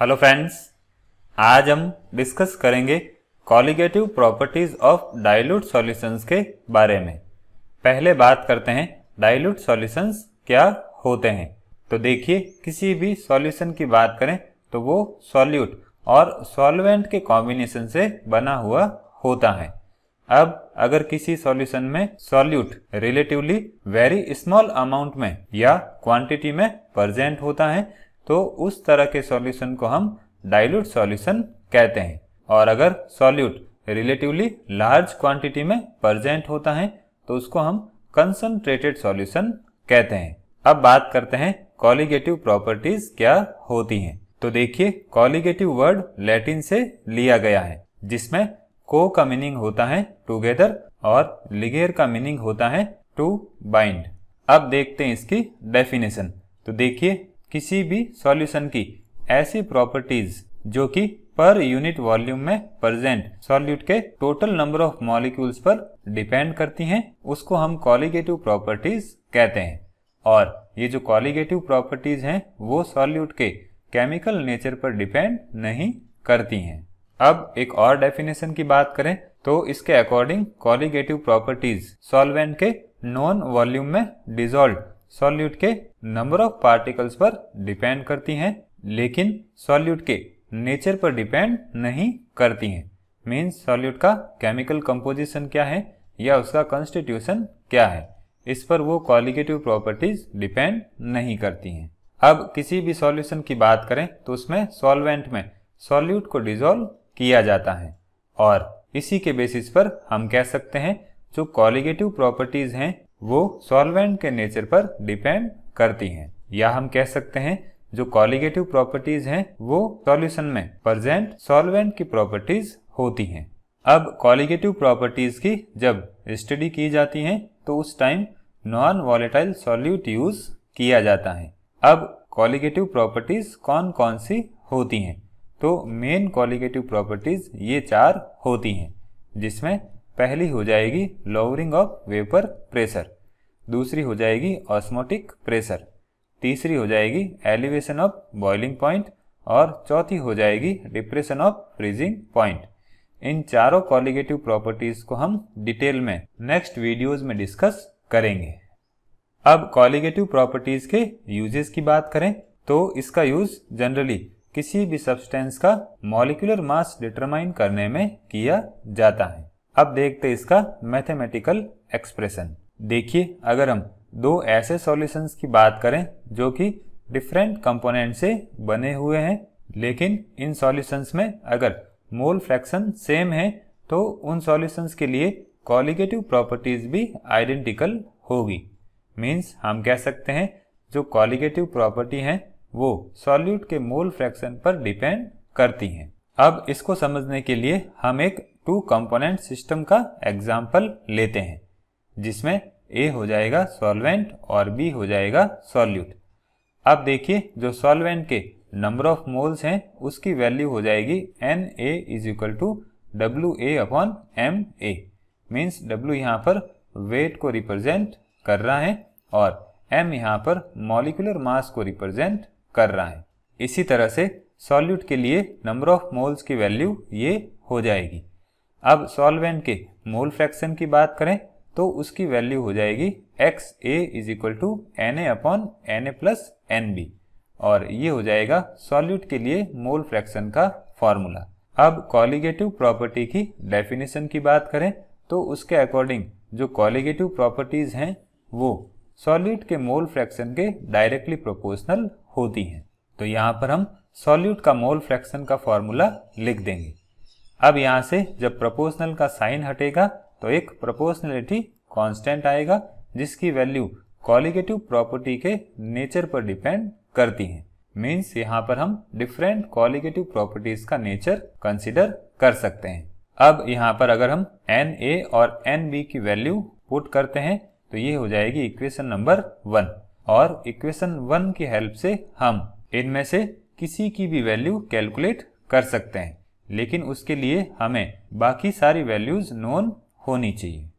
hello friends आज हम discuss करेंगे colligative properties of dilute solutions के बारे में पहले बात करते हैं डाइल्यूट सॉल्यूशंस क्या होते हैं तो देखिए किसी भी सॉल्यूशन की बात करें तो वो सॉल्यूट और सॉल्वेंट के कॉम्बिनेशन से बना हुआ होता है अब अगर किसी सॉल्यूशन में solute relatively very small amount में या क्वांटिटी में प्रेजेंट होता है तो उस तरह के सॉल्यूशन को हम डाइल्यूट सॉल्यूशन कहते हैं और अगर सॉल्यूट रिलेटिवली लार्ज क्वांटिटी में प्रजेंट होता है तो उसको हम कंसनट्रेटेड सॉल्यूशन कहते हैं अब बात करते हैं कॉलिगेटिव प्रॉपर्टीज क्या होती हैं तो देखिए कॉलिगेटिव वर्ड लैटिन से लिया गया है जिसमें को का मीनिंग होता है टूगेदर और लिगेर का मीनिंग होता है टू बाइंड अब देखते हैं इसकी डेफिनेशन तो देखिए किसी भी सॉल्यूशन की ऐसी प्रॉपर्टीज जो कि पर यूनिट वॉल्यूम में प्रेजेंट सॉल्यूट के टोटल नंबर ऑफ मॉलिक्यूल्स पर डिपेंड करती हैं उसको हम कॉलिगेटिव प्रॉपर्टीज कहते हैं और ये जो कॉलिगेटिव प्रॉपर्टीज हैं वो सॉल्यूट के केमिकल नेचर पर डिपेंड नहीं करती हैं अब एक और डेफिनेशन की बात करें तो इसके अकॉर्डिंग कॉलिगेटिव प्रॉपर्टीज सॉल्वेंट के नॉन वॉल्यूम में डिजोल्व सॉल्यूट के नंबर ऑफ पार्टिकल्स पर डिपेंड करती हैं लेकिन सॉल्यूट के नेचर पर डिपेंड नहीं करती हैं मीन्स सॉल्यूट का केमिकल कंपोजिशन क्या है या उसका कंस्टिट्यूशन क्या है इस पर वो क्वालिगेटिव प्रॉपर्टीज डिपेंड नहीं करती हैं अब किसी भी सॉल्यूशन की बात करें तो उसमें सॉल्वेंट में सॉल्यूट को डिजोल्व किया जाता है और इसी के बेसिस पर हम कह सकते हैं जो कॉलिगेटिव प्रॉपर्टीज हैं वो सॉल्वेंट के नेचर पर डिपेंड करती हैं या हम कह सकते हैं जो कॉलिगेटिव प्रॉपर्टीज हैं वो सॉल्यूशन में प्रेजेंट सॉल्वेंट की प्रॉपर्टीज होती हैं अब कॉलिगेटिव प्रॉपर्टीज की जब स्टडी की जाती है तो उस time non volatile solute use किया जाता है अब कॉलिगेटिव प्रॉपर्टीज कौन कौन सी होती हैं तो मेन कॉलिगेटिव प्रॉपर्टीज ये चार होती हैं जिसमें पहली हो जाएगी लोअरिंग ऑफ वेपर प्रेशर दूसरी हो जाएगी ऑस्मोटिक प्रेशर तीसरी हो जाएगी एलिवेशन ऑफ बॉइलिंग पॉइंट और चौथी हो जाएगी डिप्रेशन ऑफ फ्रीजिंग पॉइंट इन चारों कॉलिगेटिव प्रॉपर्टीज को हम डिटेल में नेक्स्ट वीडियोस में डिस्कस करेंगे अब कॉलिगेटिव प्रॉपर्टीज के यूजेस की बात करें तो इसका यूज जनरली किसी भी सब्सटेंस का मॉलिकुलर मास डिटरमाइन करने में किया जाता है अब देखते इसका मैथमेटिकल एक्सप्रेशन देखिए अगर हम दो ऐसे सॉल्यूशंस की बात करें जो कि डिफरेंट कंपोनेंट से बने हुए हैं लेकिन इन सॉल्यूशंस में अगर मोल फ्रैक्शन सेम है तो उन सॉल्यूशंस के लिए कॉलिगेटिव प्रॉपर्टीज भी आइडेंटिकल होगी मीन्स हम कह सकते हैं जो कॉलिगेटिव प्रॉपर्टी हैं वो सॉल्यूट के मोल फ्रैक्शन पर डिपेंड करती हैं अब इसको समझने के लिए हम एक टू कंपोनेंट सिस्टम का एग्जाम्पल लेते हैं जिसमें ए हो जाएगा सॉल्वेंट और बी हो जाएगा सॉल्यूट अब देखिए जो सॉल्वेंट के नंबर ऑफ मोल्स हैं उसकी वैल्यू हो जाएगी N A is equal to W A upon M A means W यहाँ पर वेट को रिप्रेजेंट कर रहा है और एम यहाँ पर मॉलिकुलर मास को रिप्रेजेंट कर रहा है इसी तरह से सॉल्यूट के लिए नंबर ऑफ मोल्स की वैल्यू ये हो जाएगी अब सॉल्वेंट के मोल फ्रैक्शन की बात करें तो उसकी वैल्यू हो जाएगी X A is equal to N A upon N A plus N B और ये हो जाएगा सॉल्यूट के लिए मोल फ्रैक्शन का फॉर्मूला अब कॉलिगेटिव प्रॉपर्टी की डेफिनेशन की बात करें तो उसके अकॉर्डिंग जो कॉलिगेटिव प्रॉपर्टीज हैं वो सॉल्यूट के मोल फ्रैक्शन के डायरेक्टली प्रोपोर्शनल होती हैं तो यहाँ पर हम सॉल्यूट का मोल फ्रैक्शन का फॉर्मूला लिख देंगे अब यहाँ से जब प्रोपोर्शनल का साइन हटेगा तो एक प्रोपोर्शनलिटी कांस्टेंट आएगा जिसकी वैल्यू कॉलिगेटिव प्रॉपर्टी के नेचर पर डिपेंड करती है मीन्स यहाँ पर हम डिफरेंट कॉलिगेटिव प्रॉपर्टीज का नेचर कंसिडर कर सकते हैं अब यहाँ पर अगर हम एन ए और एन बी की वैल्यू पुट करते हैं तो ये हो जाएगी इक्वेशन नंबर वन और इक्वेशन वन की हेल्प से हम इनमें से किसी की भी वैल्यू कैलकुलेट कर सकते हैं लेकिन उसके लिए हमें बाकी सारी वैल्यूज नोन होनी चाहिए